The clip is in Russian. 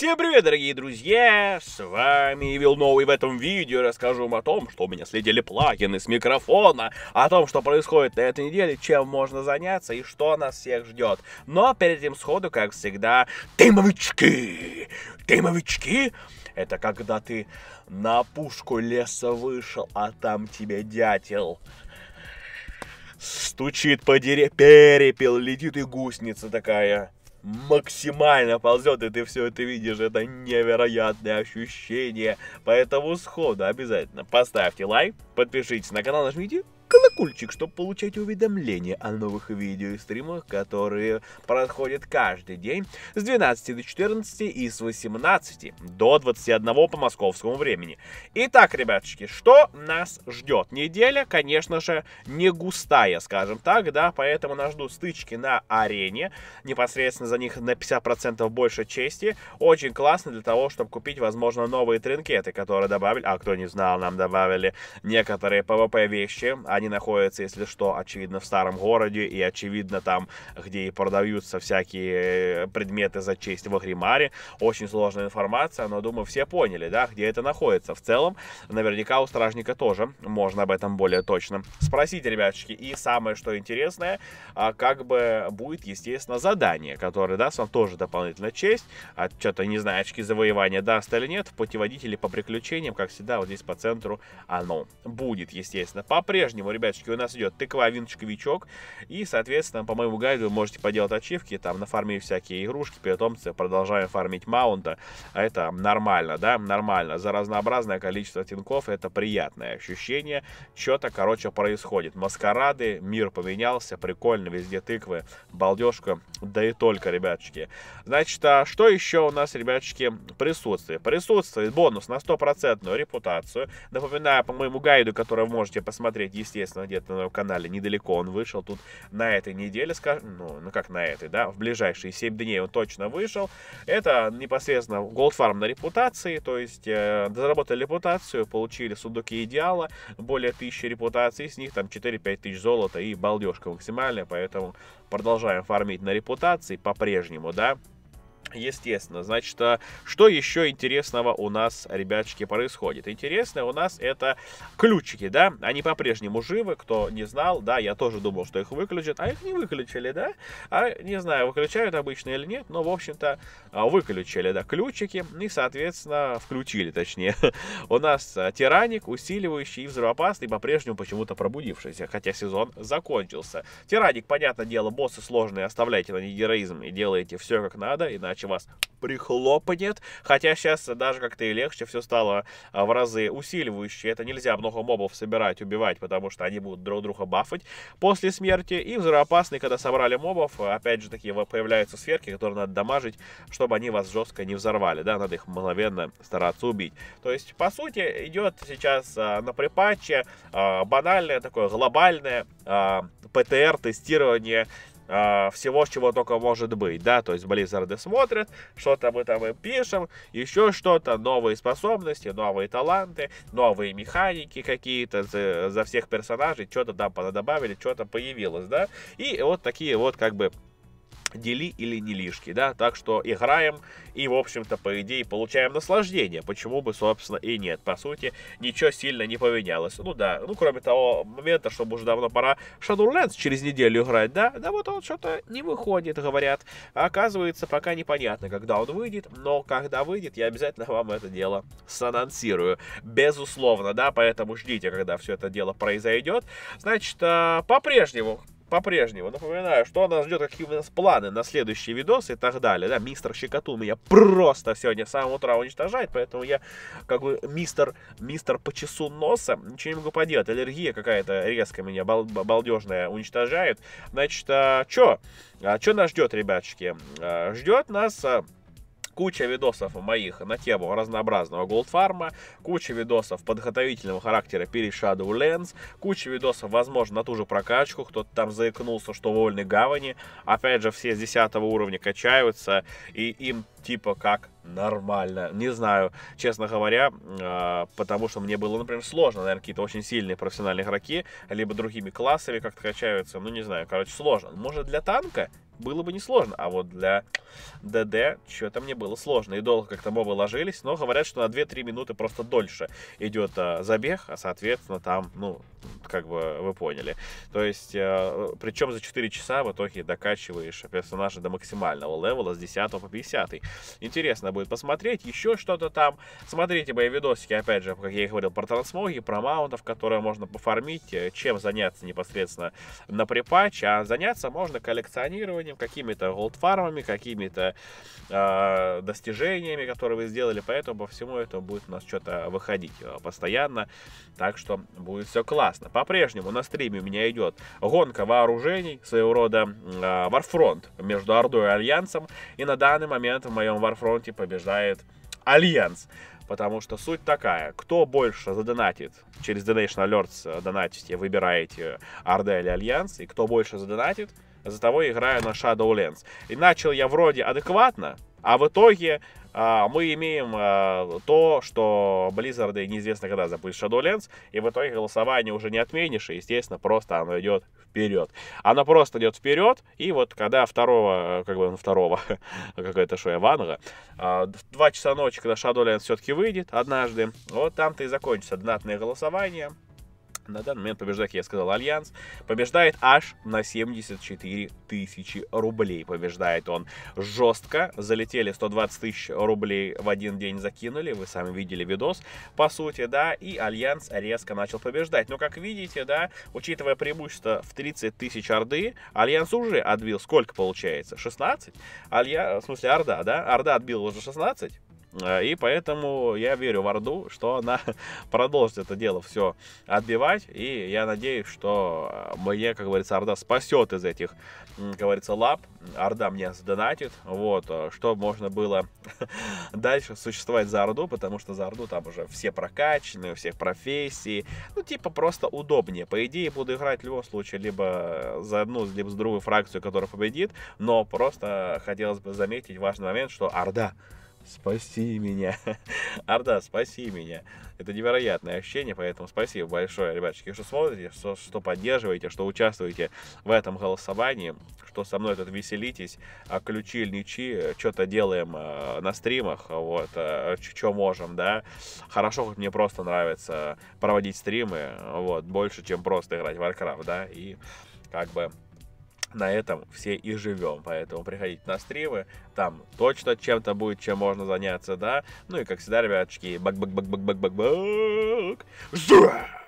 Всем привет, дорогие друзья! С вами Вилнов, и в этом видео расскажу вам о том, что у меня следили плагины с микрофона, о том, что происходит на этой неделе, чем можно заняться и что нас всех ждет. Но перед этим сходу, как всегда, дымовички! Дымовички! Это когда ты на пушку леса вышел, а там тебе дятел стучит по дереве, перепел летит и гусница такая максимально ползет, и ты все это видишь. Это невероятное ощущение. Поэтому сходу обязательно поставьте лайк, подпишитесь на канал, нажмите колокольчик, чтобы получать уведомления о новых видео и стримах, которые проходят каждый день с 12 до 14 и с 18 до 21 по московскому времени. Итак, ребяточки, что нас ждет? Неделя, конечно же, не густая, скажем так, да, поэтому нас ждут стычки на арене, непосредственно за них на 50% больше чести, очень классно для того, чтобы купить, возможно, новые тринкеты, которые добавили, а кто не знал, нам добавили некоторые PvP вещи, они находятся, если что, очевидно, в старом городе и, очевидно, там, где и продаются всякие э, предметы за честь в Агримаре. Очень сложная информация, но, думаю, все поняли, да, где это находится. В целом, наверняка у стражника тоже можно об этом более точно спросить, ребятчики. И самое, что интересное, а как бы будет, естественно, задание, которое даст вам тоже дополнительно честь. А что-то, не знаю, очки завоевания даст или нет. В путеводителе по приключениям, как всегда, вот здесь по центру оно будет, естественно. По-прежнему Ребятушки, у нас идет тыква, виночка, вичок, И, соответственно, по моему гайду вы можете поделать ачивки, там нафармив всякие игрушки, питомцы, продолжаем фармить маунта. А это нормально, да, нормально. За разнообразное количество тинков это приятное ощущение. Что-то, короче, происходит. Маскарады, мир поменялся, прикольно, везде тыквы, балдежка, да и только, ребятушки. Значит, а что еще у нас, ребятушки, присутствует? Присутствует бонус на стопроцентную репутацию. Напоминаю, по моему гайду, который вы можете посмотреть, если естественно, где-то на канале недалеко он вышел. Тут на этой неделе, скажем, ну, ну как на этой, да, в ближайшие 7 дней он точно вышел. Это непосредственно Gold Farm на репутации, то есть э, заработали репутацию, получили сундуки идеала, более 1000 репутаций, с них там 4-5 тысяч золота и балдежка максимальная, поэтому продолжаем фармить на репутации по-прежнему, да. Естественно. Значит, а что еще интересного у нас, ребяточки, происходит? Интересное у нас это ключики, да? Они по-прежнему живы, кто не знал, да, я тоже думал, что их выключат, а их не выключили, да? А не знаю, выключают обычно или нет, но, в общем-то, а, выключили, да, ключики и, соответственно, включили, точнее. У нас а, тираник, усиливающий и взрывоопасный, по-прежнему почему-то пробудившийся, хотя сезон закончился. Тираник, понятное дело, боссы сложные, оставляйте на них героизм и делайте все как надо, иначе иначе вас прихлопнет. Хотя сейчас даже как-то и легче все стало а, в разы усиливающее. Это нельзя много мобов собирать, убивать, потому что они будут друг друга бафать после смерти. И взрывоопасный, когда собрали мобов, опять же такие появляются сверки, которые надо дамажить, чтобы они вас жестко не взорвали. Да, надо их мгновенно стараться убить. То есть, по сути, идет сейчас а, на припатче а, банальное такое глобальное ПТР-тестирование а, всего, чего только может быть, да, то есть Blizzard смотрят, что-то мы там им пишем, еще что-то, новые способности, новые таланты, новые механики какие-то за, за всех персонажей, что-то там добавили, что-то появилось, да, и вот такие вот как бы дели или не лишки, да, так что играем и, в общем-то, по идее, получаем наслаждение, почему бы, собственно, и нет, по сути, ничего сильно не поменялось, ну да, ну, кроме того момента, чтобы уже давно пора Shadowlands через неделю играть, да, да вот он что-то не выходит, говорят, а оказывается, пока непонятно, когда он выйдет, но когда выйдет, я обязательно вам это дело санонсирую, безусловно, да, поэтому ждите, когда все это дело произойдет, значит, э, по-прежнему по-прежнему напоминаю, что нас ждет, какие у нас планы на следующие видосы и так далее. Да, мистер Щекоту меня просто сегодня с самого утра уничтожает, поэтому я как бы мистер, мистер по часу носа, ничего не могу поделать. Аллергия какая-то резко меня бал балдежная уничтожает. Значит, а, что А, чё нас ждет, ребятчики А, ждет нас... А, Куча видосов моих на тему разнообразного голдфарма, куча видосов подготовительного характера перед Shadowlands, куча видосов, возможно, на ту же прокачку, кто-то там заикнулся, что вольной гавани. Опять же, все с 10 уровня качаются, и им типа как нормально. Не знаю, честно говоря, а, потому что мне было, например, сложно, наверное, какие-то очень сильные профессиональные игроки, либо другими классами как-то качаются, ну не знаю, короче, сложно. Может, для танка было бы несложно, а вот для ДД что-то мне было сложно, и долго как-то мобы ложились, но говорят, что на 2-3 минуты просто дольше идет а, забег, а соответственно там, ну, как бы вы поняли. То есть, а, причем за 4 часа в итоге докачиваешь персонажа до максимального левела с 10 по 50. Интересно будет посмотреть еще что-то там. Смотрите мои видосики, опять же, как я и говорил, про трансмоги, про маунтов, которые можно пофармить, э, чем заняться непосредственно на припач, а заняться можно коллекционированием, какими-то голдфармами, какими-то э, достижениями, которые вы сделали, поэтому по всему этому будет у нас что-то выходить э, постоянно, так что будет все классно. По-прежнему на стриме у меня идет гонка вооружений, своего рода э, Warfront между Ордой и Альянсом, и на данный момент в моем Warfront побеждает Альянс. Потому что суть такая, кто больше задонатит, через Donation Alerts э, донатите, выбираете Орда или Альянс, и кто больше задонатит, за того играю на Shadowlands. И начал я вроде адекватно, а в итоге а, мы имеем а, то, что Близзарды неизвестно когда запустят Shadowlands, и в итоге голосование уже не отменишь, и, естественно, просто оно идет вперед. Оно просто идет вперед, и вот когда второго, э, как бы, ну, второго, какое-то шоу Иванова, а, два часа ночи, когда Shadowlands все-таки выйдет однажды, вот там-то и закончится донатное голосование, на данный момент побеждает, я сказал, Альянс. Побеждает аж на 74 тысячи рублей. Побеждает он жестко. Залетели 120 тысяч рублей в один день закинули. Вы сами видели видос, по сути, да. И Альянс резко начал побеждать. Но, как видите, да, учитывая преимущество в 30 тысяч Орды, Альянс уже отбил сколько получается? 16? Алья... В смысле, Орда, да? Орда отбил уже 16? Э, и поэтому я верю в Орду, что она продолжит это дело все отбивать. И я надеюсь, что э, мне, как говорится, Орда спасет из этих, как говорится, лап. Орда мне сдонатит, вот, э, чтобы можно было дальше существовать за Орду, потому что за Орду там уже все прокачаны, у всех профессии. Ну, типа, просто удобнее. По идее, буду играть в любом случае либо за одну, либо за другую фракцию, которая победит. Но просто хотелось бы заметить важный момент, что Орда спаси меня. Орда, спаси меня. Это невероятное ощущение, поэтому спасибо большое, ребяточки, что смотрите, что, что поддерживаете, что участвуете в этом голосовании, что со мной тут веселитесь, а ключи льничи, э, что-то делаем э, на стримах, вот, э, что можем, да. Хорошо, хоть мне просто нравится проводить стримы, вот, больше, чем просто играть в Warcraft, да, и как бы на этом все и живем. Поэтому приходите на стримы, там точно чем-то будет, чем можно заняться, да. Ну и как всегда, ребяточки, бак-бак-бак-бак-бак-бак-бак.